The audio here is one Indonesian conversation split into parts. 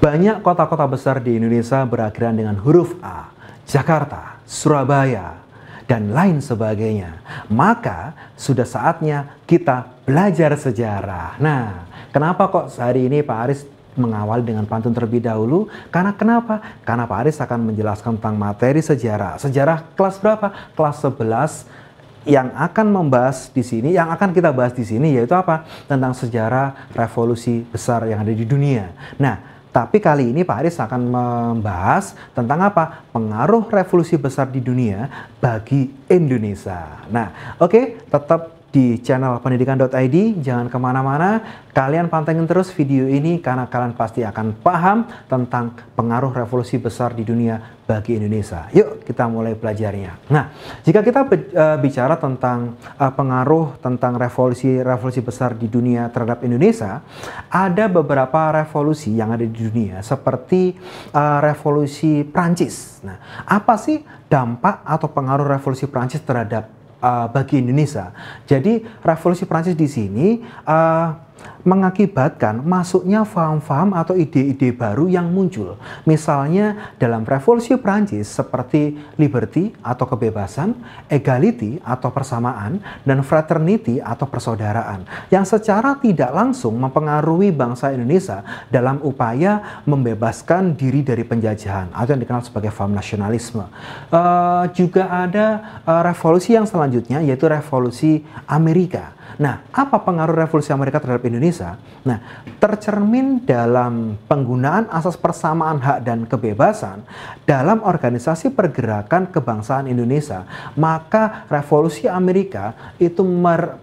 Banyak kota-kota besar di Indonesia berakhiran dengan huruf A, Jakarta, Surabaya, dan lain sebagainya. Maka sudah saatnya kita belajar sejarah. Nah, kenapa kok hari ini Pak Aris mengawal dengan pantun terlebih dahulu. Karena kenapa? Karena Pak Aris akan menjelaskan tentang materi sejarah. Sejarah kelas berapa? Kelas 11 yang akan membahas di sini, yang akan kita bahas di sini yaitu apa? Tentang sejarah revolusi besar yang ada di dunia. Nah, tapi kali ini Pak Aris akan membahas tentang apa? Pengaruh revolusi besar di dunia bagi Indonesia. Nah, oke, okay, tetap di channel pendidikan.id. Jangan kemana-mana, kalian pantengin terus video ini karena kalian pasti akan paham tentang pengaruh revolusi besar di dunia bagi Indonesia. Yuk kita mulai belajarnya. Nah, jika kita e, bicara tentang e, pengaruh tentang revolusi-revolusi besar di dunia terhadap Indonesia, ada beberapa revolusi yang ada di dunia seperti e, revolusi Prancis. Nah, apa sih dampak atau pengaruh revolusi Prancis terhadap uh, bagi Indonesia. Jadi revolusi Prancis di sini uh, mengakibatkan masuknya faham-faham atau ide-ide baru yang muncul. Misalnya dalam revolusi Perancis seperti liberty atau kebebasan, egality atau persamaan, dan fraternity atau persaudaraan yang secara tidak langsung mempengaruhi bangsa Indonesia dalam upaya membebaskan diri dari penjajahan atau yang dikenal sebagai faham nasionalisme. Uh, juga ada uh, revolusi yang selanjutnya yaitu revolusi Amerika Nah, apa pengaruh revolusi Amerika terhadap Indonesia? Nah, tercermin dalam penggunaan asas persamaan hak dan kebebasan dalam organisasi pergerakan kebangsaan Indonesia, maka revolusi Amerika itu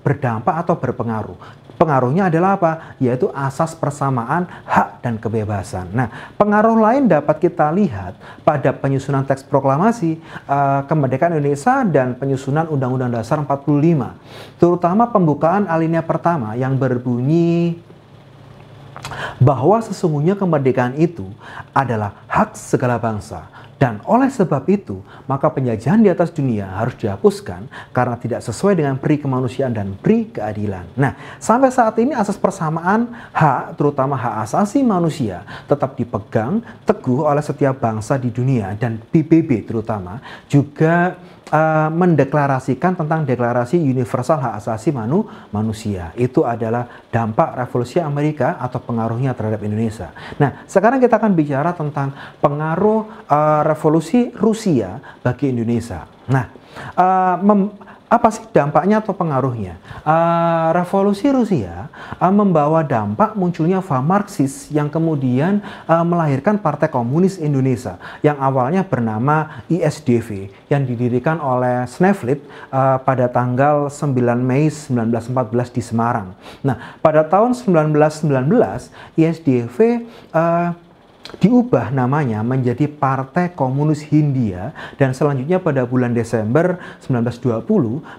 berdampak atau berpengaruh Pengaruhnya adalah apa? Yaitu asas persamaan, hak, dan kebebasan. Nah, pengaruh lain dapat kita lihat pada penyusunan teks proklamasi uh, kemerdekaan Indonesia dan penyusunan Undang-Undang Dasar 45. Terutama pembukaan alinea pertama yang berbunyi bahwa sesungguhnya kemerdekaan itu adalah hak segala bangsa dan oleh sebab itu, maka penjajahan di atas dunia harus dihapuskan karena tidak sesuai dengan pri kemanusiaan dan pri keadilan. Nah, sampai saat ini asas persamaan hak, terutama hak asasi manusia, tetap dipegang teguh oleh setiap bangsa di dunia dan PBB terutama juga Eh, mendeklarasikan tentang deklarasi universal hak asasi manu, manusia. Itu adalah dampak revolusi Amerika atau pengaruhnya terhadap Indonesia. Nah, sekarang kita akan bicara tentang pengaruh uh, revolusi Rusia bagi Indonesia. Nah, uh, apa sih dampaknya atau pengaruhnya? Uh, revolusi Rusia uh, membawa dampak munculnya faham Marxis yang kemudian uh, melahirkan Partai Komunis Indonesia yang awalnya bernama ISDV yang didirikan oleh Sneflit uh, pada tanggal 9 Mei 1914 di Semarang. Nah, pada tahun 1919 ISDV uh, diubah namanya menjadi Partai Komunis Hindia dan selanjutnya pada bulan Desember 1920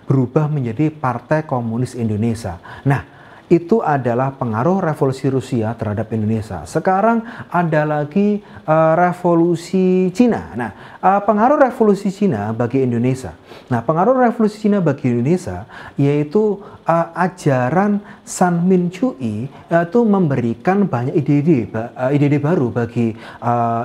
berubah menjadi Partai Komunis Indonesia. Nah, itu adalah pengaruh revolusi Rusia terhadap Indonesia. Sekarang ada lagi uh, revolusi Cina. Nah, uh, pengaruh revolusi Cina bagi Indonesia. Nah, pengaruh revolusi Cina bagi Indonesia yaitu uh, ajaran San Min Chui itu memberikan banyak ide-ide ide-ide baru bagi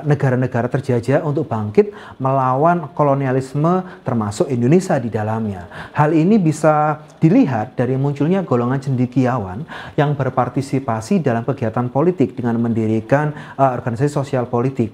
negara-negara terjajah untuk bangkit melawan kolonialisme termasuk Indonesia di dalamnya. Hal ini bisa dilihat dari munculnya golongan cendikiawan perempuan yang berpartisipasi dalam kegiatan politik dengan mendirikan uh, organisasi sosial politik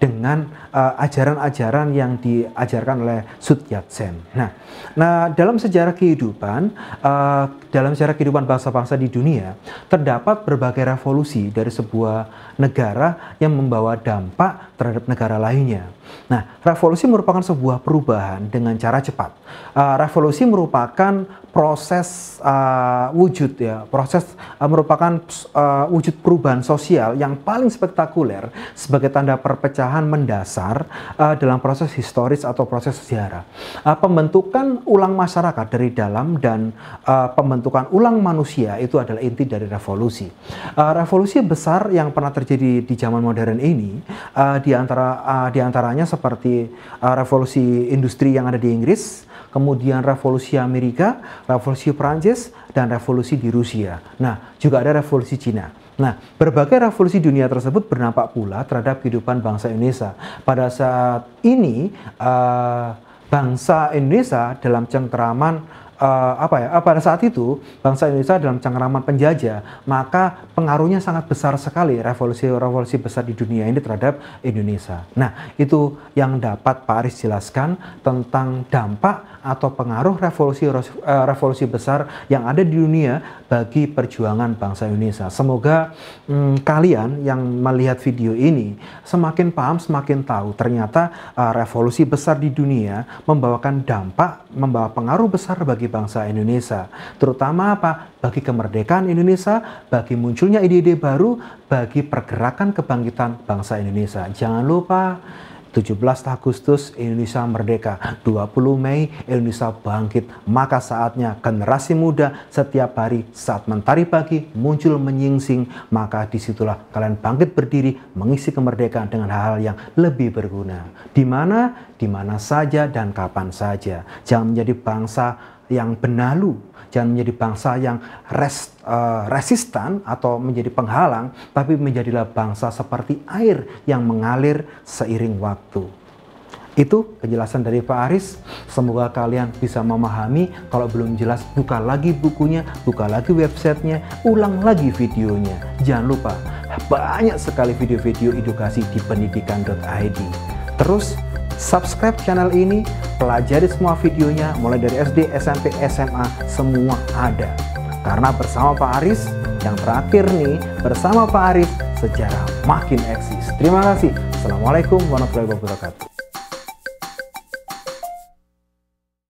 dengan eh, ajaran-ajaran uh, yang diajarkan oleh Sud Sen. Nah, nah dalam sejarah kehidupan, uh, dalam sejarah kehidupan bangsa-bangsa di dunia, terdapat berbagai revolusi dari sebuah negara yang membawa dampak terhadap negara lainnya. Nah, revolusi merupakan sebuah perubahan dengan cara cepat. Uh, revolusi merupakan proses uh, wujud ya, proses uh, merupakan uh, wujud perubahan sosial yang paling spektakuler sebagai tanda perpecahan pemecahan mendasar uh, dalam proses historis atau proses sejarah. Uh, pembentukan ulang masyarakat dari dalam dan uh, pembentukan ulang manusia itu adalah inti dari revolusi. Uh, revolusi besar yang pernah terjadi di zaman modern ini uh, di antara uh, di antaranya seperti uh, revolusi industri yang ada di Inggris, kemudian revolusi Amerika, revolusi Prancis dan revolusi di Rusia. Nah, juga ada revolusi Cina. Nah, berbagai revolusi dunia tersebut bernampak pula terhadap kehidupan bangsa Indonesia. Pada saat ini, uh, bangsa Indonesia dalam cengkeraman uh, apa ya eh, pada saat itu bangsa Indonesia dalam cengkeraman penjajah maka pengaruhnya sangat besar sekali revolusi-revolusi besar di dunia ini terhadap Indonesia. Nah itu yang dapat Pak Aris jelaskan tentang dampak atau pengaruh revolusi eh, revolusi besar yang ada di dunia bagi perjuangan bangsa Indonesia. Semoga hmm, kalian yang melihat video ini semakin paham semakin tahu ternyata uh, revolusi besar di dunia membawakan dampak membawa pengaruh besar bagi bangsa Indonesia. Terutama apa? Bagi kemerdekaan Indonesia, bagi munculnya ide-ide baru, bagi pergerakan kebangkitan bangsa Indonesia. Jangan lupa 17 Agustus Indonesia merdeka, 20 Mei Indonesia bangkit. Maka saatnya generasi muda setiap hari saat mentari pagi muncul menyingsing, maka disitulah kalian bangkit berdiri mengisi kemerdekaan dengan hal-hal yang lebih berguna. Di mana? Di mana saja dan kapan saja. Jangan menjadi bangsa yang benalu, jangan menjadi bangsa yang res, uh, eh, resistan atau menjadi penghalang, tapi menjadilah bangsa seperti air yang mengalir seiring waktu. Itu penjelasan dari Pak Aris. Semoga kalian bisa memahami. Kalau belum jelas, buka lagi bukunya, buka lagi websitenya, ulang lagi videonya. Jangan lupa, banyak sekali video-video edukasi di pendidikan.id. Terus, subscribe channel ini, pelajari semua videonya mulai dari SD, SMP, SMA, semua ada. Karena bersama Pak Aris, yang terakhir nih, bersama Pak Aris, sejarah makin eksis. Terima kasih. Assalamualaikum warahmatullahi wabarakatuh.